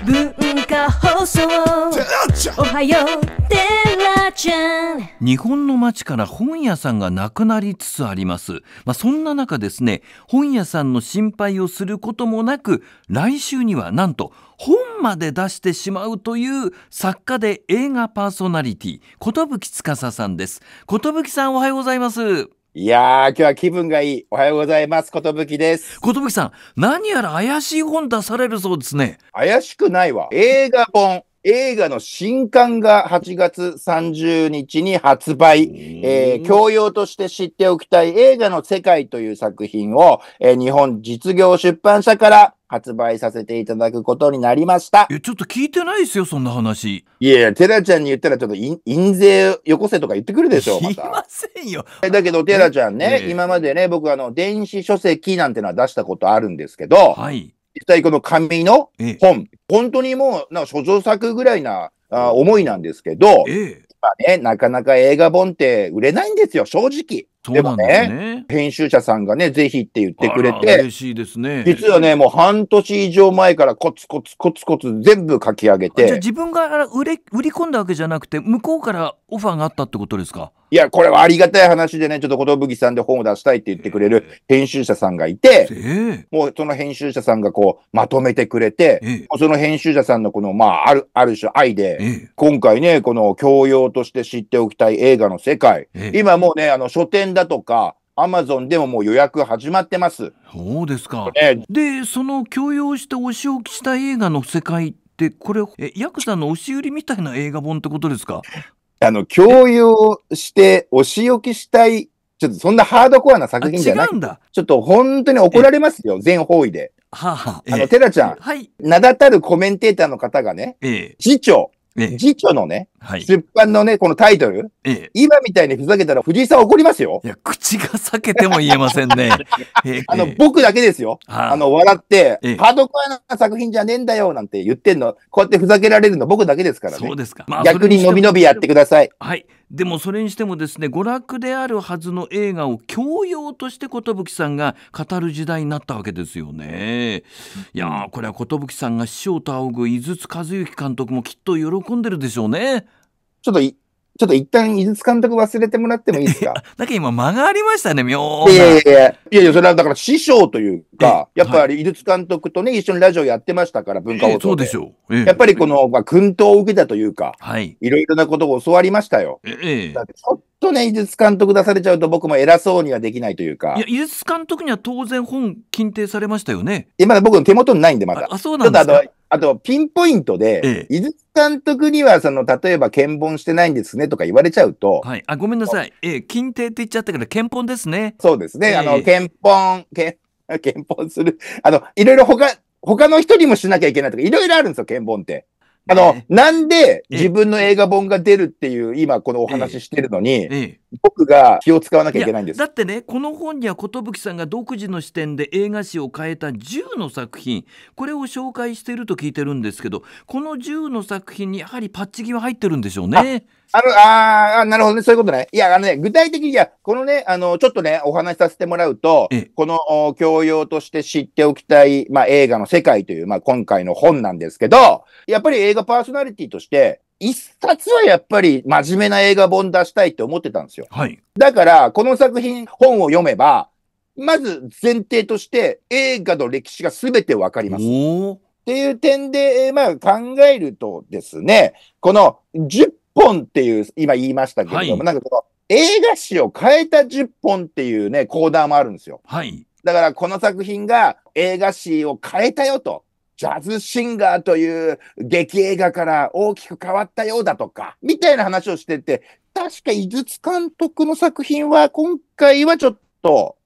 文化放送おはようテラちゃん日本の街から本屋さんがなくなりつつあります、まあ、そんな中ですね本屋さんの心配をすることもなく来週にはなんと本まで出してしまうという作家で映画パーソナリティことぶ寿司司さんです寿さんおはようございますいやー、今日は気分がいい。おはようございます。ことぶきです。ことぶきさん、何やら怪しい本出されるそうですね。怪しくないわ。映画本。映画の新刊が8月30日に発売、えー、教養として知っておきたい映画の世界という作品を、えー、日本実業出版社から発売させていただくことになりました。いや、ちょっと聞いてないですよ、そんな話。いやいや、テラちゃんに言ったらちょっと印税よこせとか言ってくるでしょ、また。言いませんよ。だけど、テラちゃんね、今までね、僕あの、電子書籍なんてのは出したことあるんですけど、はい。実際この紙の本、本当にもう、な、所蔵作ぐらいな、あ思いなんですけど、ええ、ね、なかなか映画本って売れないんですよ、正直。でもね、ね、編集者さんがね、ぜひって言ってくれて、嬉しいですね。実はね、もう半年以上前からコツコツコツコツ全部書き上げて。じゃあ自分が売れ売り込んだわけじゃなくて、向こうからオファーがあったってことですかいや、これはありがたい話でね、ちょっと寿ぶさんで本を出したいって言ってくれる編集者さんがいて、えー、もうその編集者さんがこう、まとめてくれて、えー、その編集者さんのこの、まあ、ある、ある種愛で、えー、今回ね、この教養として知っておきたい映画の世界、今もうね、あの、書店だとか、アマゾンでももう予約始まってます。そうですか。で、その教養してお仕置きした映画の世界って、これ、え、ヤクザの押し売りみたいな映画本ってことですかあの、共有してお仕置きしたい、ちょっとそんなハードコアな作品じゃない。違うんだ。ちょっと本当に怒られますよ、全方位で。はあ、はあ、あの、テラちゃん、はい、名だたるコメンテーターの方がね、ええ、次長、ええ、次長のね、はい、出版のね、このタイトル、ええ、今みたいにふざけたら藤井さん怒りますよ。いや、口が裂けても言えませんね。え、あの、僕だけですよ。あの、笑って、ハードコアな作品じゃねえんだよなんて言ってんの、こうやってふざけられるの僕だけですからね。そうですか。まあ、逆に伸び伸びやってください。はい。でもそれにしてもですね娯楽であるはずの映画を教養として寿さんが語る時代になったわけですよね。いやこれは寿さんが師匠と仰ぐ井筒和幸監督もきっと喜んでるでしょうね。ちょっとちょっと一旦、井筒監督忘れてもらってもいいですか なんか今間がありましたね、妙いやいやいや、いやいや、それはだから師匠というか、やっぱり井筒監督とね、一緒にラジオやってましたから、文化放送で。そうでしょう。やっぱりこの、まあ、訓導を受けたというか、はい。いろいろなことを教わりましたよ。ええ。ちょっとね、井筒監督出されちゃうと僕も偉そうにはできないというか。いや、井筒監督には当然本禁定されましたよね。いや、まだ僕の手元にないんで、まだ。あ、そうなんですか。あと、ピンポイントで、伊豆監督には、その、例えば、検本してないんですねとか言われちゃうと。はい。あ、ごめんなさい。ええ、近定って言っちゃったけど、検本ですね。そうですね。あの、検本、検、検本する。あの、いろいろ他、他の人にもしなきゃいけないとか、いろいろあるんですよ、検本って。あの、なんで自分の映画本が出るっていう、今このお話してるのに、え、僕が気を使わなきゃいけないんです。だってね、この本には寿さんが独自の視点で映画史を変えた10の作品、これを紹介していると聞いてるんですけど、この10の作品にやはりパッチギは入ってるんでしょうね。あの、ああ、なるほどね。そういうことね。いや、あのね、具体的に、いや、このね、あの、ちょっとね、お話しさせてもらうと、この教養として知っておきたい、まあ、映画の世界という、まあ、今回の本なんですけど、やっぱり映映画パーソナリティとして、一冊はやっぱり真面目な映画本出したいって思ってたんですよ。はい。だから、この作品、本を読めば、まず前提として映画の歴史が全てわかります。っていう点で、まあ考えるとですね、この10本っていう、今言いましたけれども、はい、なんかこの映画史を変えた10本っていうね、コーナーもあるんですよ。はい。だからこの作品が映画史を変えたよと。ジャズシンガーという劇映画から大きく変わったようだとか、みたいな話をしてて、確か井筒監督の作品は今回はちょっと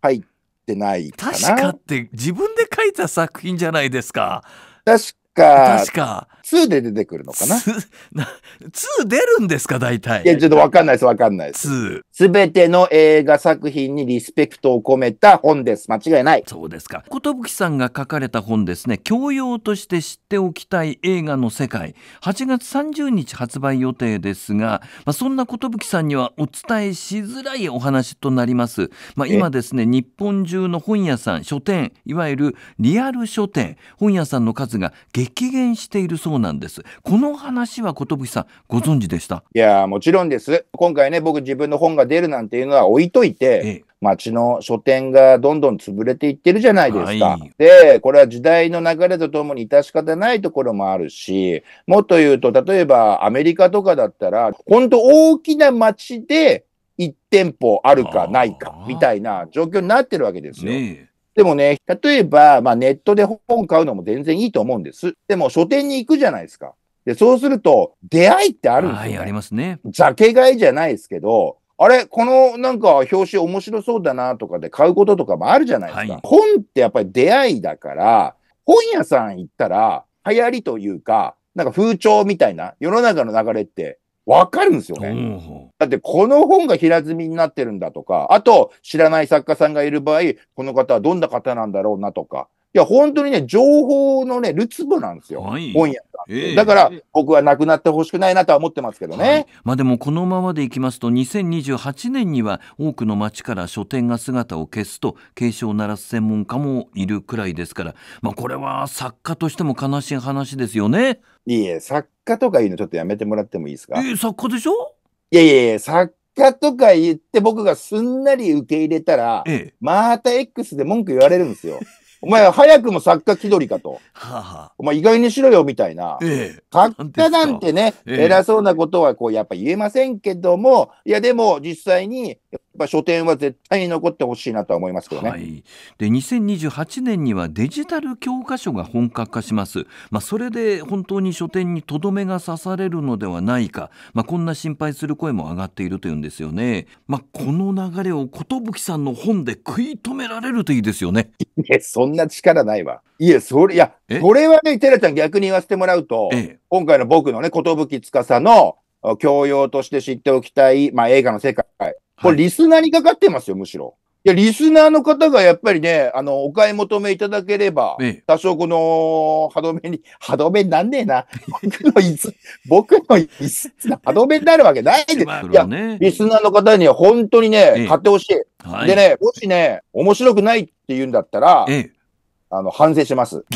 入ってないかな。確かって自分で書いた作品じゃないですか。確か。確か。2で出てくるのかな ?2 出るんですか、大体。いや、ちょっとわかんないです、わかんないです。すべての映画作品にリスペクトを込めた本です。間違いない。そうですか。寿さんが書かれた本ですね、教養として知っておきたい映画の世界、8月30日発売予定ですが、まあ、そんな寿さんにはお伝えしづらいお話となります。まあ、今ですね、日本中の本屋さん、書店、いわゆるリアル書店、本屋さんの数が激減しているそうそうなんですこの話はきさんご存知でしたいやもちろんです今回ね僕自分の本が出るなんていうのは置いといて、ええ町の書店がどんどん潰れていってるじゃないですか。はい、で、これは時代の流れとともに致し方ないところもあるし、もっと言うと、例えばアメリカとかだったら、本当大きな町で1店舗あるかないかみたいな状況になってるわけですよ。ねでもね、例えば、まあ、ネットで本買うのも全然いいと思うんです。でも書店に行くじゃないですか。で、そうすると、出会いってあるんですよ、ね、はい、ありますね。ザケ買いじゃないですけど、あれこのなんか表紙面白そうだなとかで買うこととかもあるじゃないですか。はい、本ってやっぱり出会いだから、本屋さん行ったら流行りというか、なんか風潮みたいな世の中の流れってわかるんですよね。うん、だって、この本が平積みになってるんだとか、あと、知らない作家さんがいる場合、この方はどんな方なんだろうなとか、いや、本当にね、情報のね、るつぼなんですよ。はい、本屋さん、えー、だから、僕はなくなってほしくないなとは思ってますけどね。はい、まあでも、このままでいきますと、2028年には多くの町から書店が姿を消すと警鐘を鳴らす専門家もいるくらいですから、まあこれは作家としても悲しい話ですよね。いえ、作家とかいうのちょっとやめてもらってもいいですかえー、作家でしょいやいやいや、作家とか言って僕がすんなり受け入れたら、ええ、また X で文句言われるんですよ。お前は早くも作家気取りかと。はあはあ、お前意外にしろよみたいな。ええ、作家なんてね、ええ、偉そうなことはこうやっぱ言えませんけども、いやでも実際にやっぱ書店は絶対に残ってほしいなと思いますけどね、はい、で2028年にはデジタル教科書が本格化します、まあ、それで本当に書店にとどめが刺されるのではないか、まあ、こんな心配する声も上がっているというんですよね、まあ、この流れを寿さんの本で食い止められるといいですよね。そんな力ないわ。いや、それ、いや、これはね、寺ちゃん逆に言わせてもらうと、今回の僕のね、寿司の教養として知っておきたい、まあ、映画の世界、これリスナーにかかってますよ、むしろ。いや、リスナーの方がやっぱりね、あの、お買い求めいただければ、多少この、歯止めに、歯止めになんねえな。僕の椅子、僕の椅子、歯止めになるわけないで、まいや、リスナーの方には本当にね、買ってほしい、はい、でね、もしね、面白くないって言うんだったら、あの、反省します。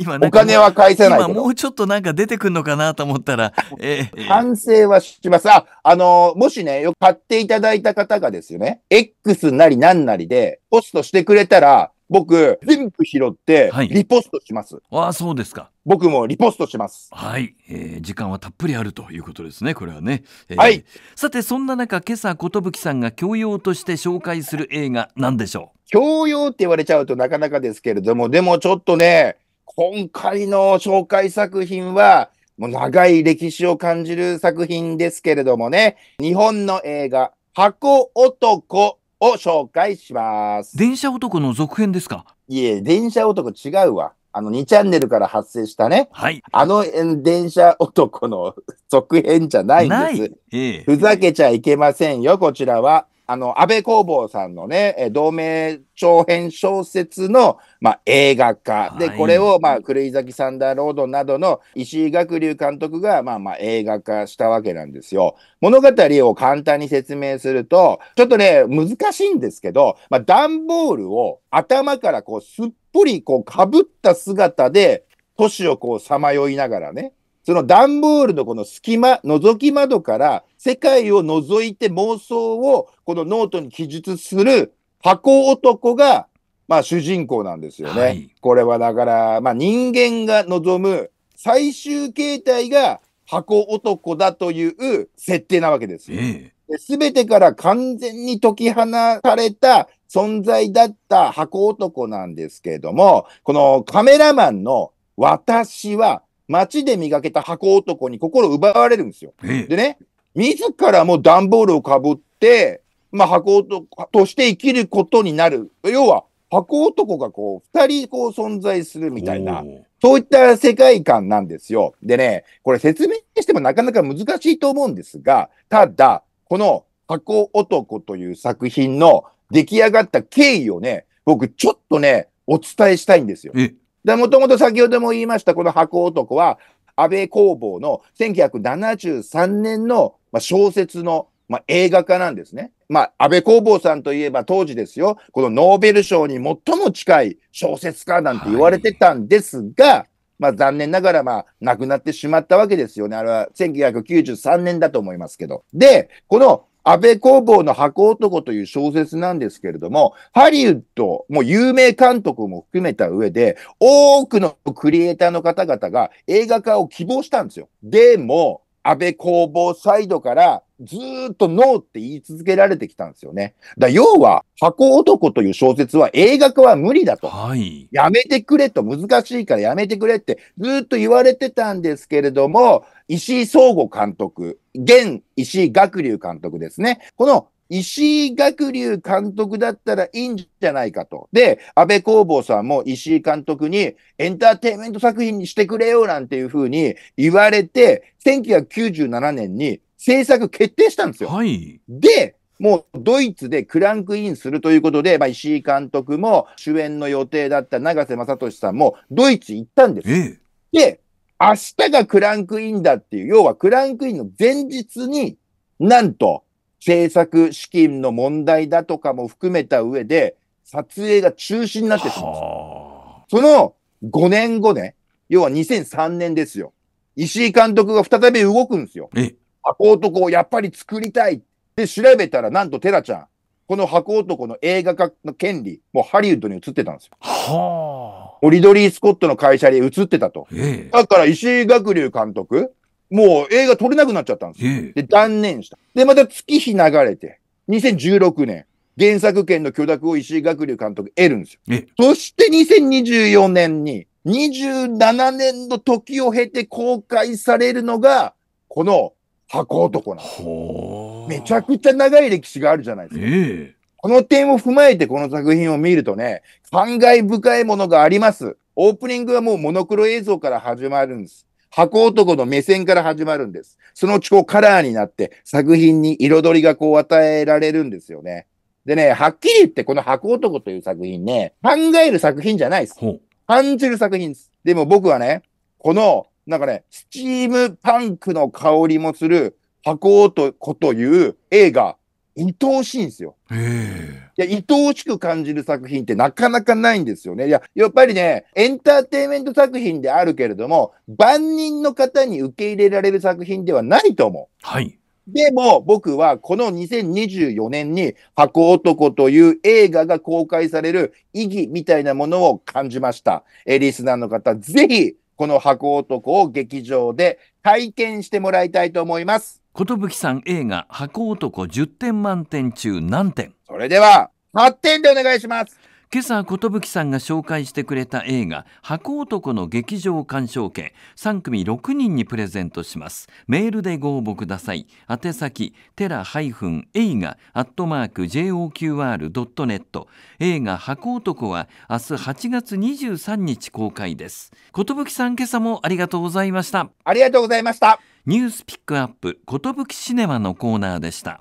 今お金は返せない今もうちょっとなんか出てくんのかなと思ったら、えー、反省はします。あ、あのー、もしね、よ買っていただいた方がですよね、X なり何なりでポストしてくれたら、僕、全部拾って、リポストします。はい、ああ、そうですか。僕もリポストします。はい、えー、時間はたっぷりあるということですね、これはね。えー、はい。さて、そんな中、今朝、寿さんが教養として紹介する映画、なんでしょう教養って言われちゃうとなかなかですけれども、でもちょっとね、今回の紹介作品は、もう長い歴史を感じる作品ですけれどもね、日本の映画、箱男を紹介します。電車男の続編ですかいえ、電車男違うわ。あの2チャンネルから発生したね。はい。あの電車男の続編じゃないんです。ええ、ふざけちゃいけませんよ、こちらは。あの、安倍工房さんのね、同名長編小説の、まあ、映画化。で、これを、まあ、狂咲崎サンダーロードなどの石井学龍監督が、まあまあ、映画化したわけなんですよ。物語を簡単に説明すると、ちょっとね、難しいんですけど、まあ、段ボールを頭からこう、すっぽりこう、被った姿で、都市をこう、さまよいながらね、その段ボールのこの隙間、覗き窓から世界を覗いて妄想をこのノートに記述する箱男が、まあ主人公なんですよね。はい、これはだから、まあ人間が望む最終形態が箱男だという設定なわけです。ええ、全てから完全に解き放たれた存在だった箱男なんですけれども、このカメラマンの私は街で磨けた箱男に心奪われるんですよ。でね、自らも段ボールをかぶって、まあ、箱男として生きることになる。要は、箱男がこう、二人こう存在するみたいな、そういった世界観なんですよ。でね、これ説明してもなかなか難しいと思うんですが、ただ、この箱男という作品の出来上がった経緯をね、僕ちょっとね、お伝えしたいんですよ。で、もともと先ほども言いました、この箱男は、安倍工房の1973年の、小説の、まあ、映画化なんですね。まあ、安倍工房さんといえば当時ですよ、このノーベル賞に最も近い小説家なんて言われてたんですが、はい、まあ、残念ながら、まあ、亡くなってしまったわけですよね。あれは1993年だと思いますけど。で、この安倍工房の箱男という小説なんですけれども、ハリウッド、もう有名監督も含めた上で、多くのクリエイターの方々が映画化を希望したんですよ。でも、安倍工房サイドからずっとノーって言い続けられてきたんですよね。だ要は、箱男という小説は映画化は無理だと。はい、やめてくれと、難しいからやめてくれってずっと言われてたんですけれども、石井壮吾監督、現石井学流監督ですね。この石井学流監督だったらいいんじゃないかと。で、安倍工房さんも石井監督にエンターテイメント作品にしてくれよなんていうふうに言われて、1997年に制作決定したんですよ。はい。で、もうドイツでクランクインするということで、まあ、石井監督も主演の予定だった永瀬正敏さんもドイツ行ったんです。ええ、で、明日がクランクインだっていう、要はクランクインの前日に、なんと、制作資金の問題だとかも含めた上で、撮影が中止になってしまう。その5年後ね、要は2003年ですよ。石井監督が再び動くんですよ。箱男をやっぱり作りたいって調べたら、なんとテラちゃん、この箱男の映画化の権利、もうハリウッドに移ってたんですよ。はあ。リドリー・スコットの会社に移ってたと。えだから石井学流監督、もう映画撮れなくなっちゃったんですよ。え、で、断念した。で、また月日流れて、2016年、原作権の許諾を石井学流監督得るんですよ。そして2024年に、27年の時を経て公開されるのが、この箱男なんです。めちゃくちゃ長い歴史があるじゃないですか。えこの点を踏まえてこの作品を見るとね、感慨深いものがあります。オープニングはもうモノクロ映像から始まるんです。箱男の目線から始まるんです。そのうちこうカラーになって作品に彩りがこう与えられるんですよね。でね、はっきり言ってこの箱男という作品ね、考える作品じゃないです。感じる作品です。でも僕はね、この、なんかね、スチームパンクの香りもする箱男という映画、愛おしいんですよ。いや、愛おしく感じる作品ってなかなかないんですよね。いや、やっぱりね、エンターテインメント作品であるけれども、万人の方に受け入れられる作品ではないと思う。はい。でも僕はこの2024年に箱男という映画が公開される意義みたいなものを感じました。えリスナーの方、ぜひこの箱男を劇場で体験してもらいたいと思います。寿さん映画箱男10点満点中何点それでは8点でお願いします今朝寿さんが紹介してくれた映画「箱男」の劇場鑑賞券3組6人にプレゼントしますメールでご応募ください宛先テラ映画アットマーク JOQR.net 映画「箱男」は明日8月23日公開です寿さん今朝もありがとうございましたありがとうございましたニュースピックアップことぶきシネマのコーナーでした。